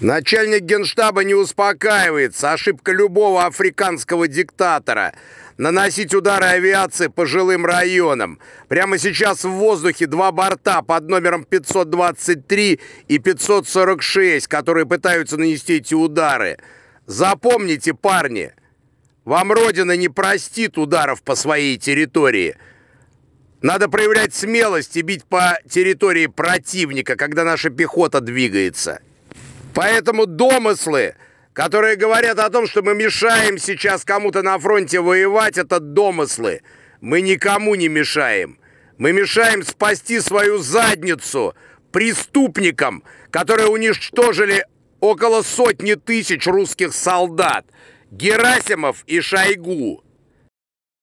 Начальник генштаба не успокаивается. Ошибка любого африканского диктатора. Наносить удары авиации по жилым районам. Прямо сейчас в воздухе два борта под номером 523 и 546, которые пытаются нанести эти удары. Запомните, парни, вам Родина не простит ударов по своей территории. Надо проявлять смелость и бить по территории противника, когда наша пехота двигается. Поэтому домыслы, которые говорят о том, что мы мешаем сейчас кому-то на фронте воевать, это домыслы. Мы никому не мешаем. Мы мешаем спасти свою задницу преступникам, которые уничтожили около сотни тысяч русских солдат. Герасимов и Шойгу.